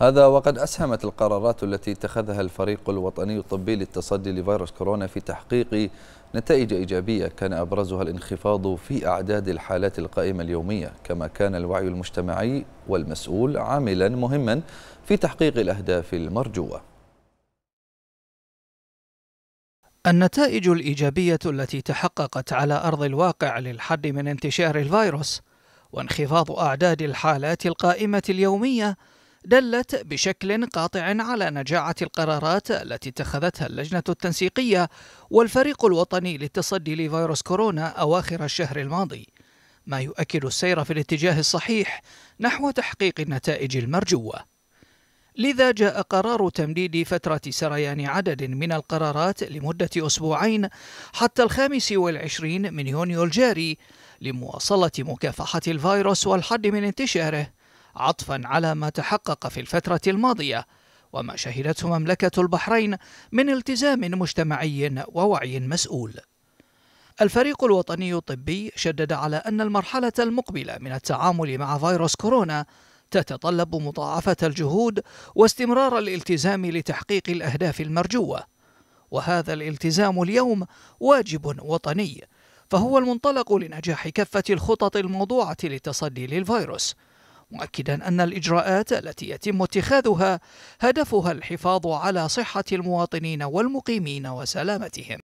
هذا وقد أسهمت القرارات التي اتخذها الفريق الوطني الطبي للتصدي لفيروس كورونا في تحقيق نتائج إيجابية كان أبرزها الانخفاض في أعداد الحالات القائمة اليومية كما كان الوعي المجتمعي والمسؤول عاملا مهما في تحقيق الأهداف المرجوة النتائج الإيجابية التي تحققت على أرض الواقع للحد من انتشار الفيروس وانخفاض أعداد الحالات القائمة اليومية دلت بشكل قاطع على نجاعة القرارات التي اتخذتها اللجنة التنسيقية والفريق الوطني للتصدي لفيروس كورونا أواخر الشهر الماضي ما يؤكد السير في الاتجاه الصحيح نحو تحقيق النتائج المرجوة لذا جاء قرار تمديد فترة سريان عدد من القرارات لمدة أسبوعين حتى الخامس والعشرين من يونيو الجاري لمواصلة مكافحة الفيروس والحد من انتشاره عطفا على ما تحقق في الفترة الماضية وما شهدته مملكة البحرين من التزام مجتمعي ووعي مسؤول. الفريق الوطني الطبي شدد على أن المرحلة المقبلة من التعامل مع فيروس كورونا تتطلب مضاعفة الجهود واستمرار الالتزام لتحقيق الأهداف المرجوة. وهذا الالتزام اليوم واجب وطني، فهو المنطلق لنجاح كافة الخطط الموضوعة للتصدي للفيروس. مؤكدا أن الإجراءات التي يتم اتخاذها هدفها الحفاظ على صحة المواطنين والمقيمين وسلامتهم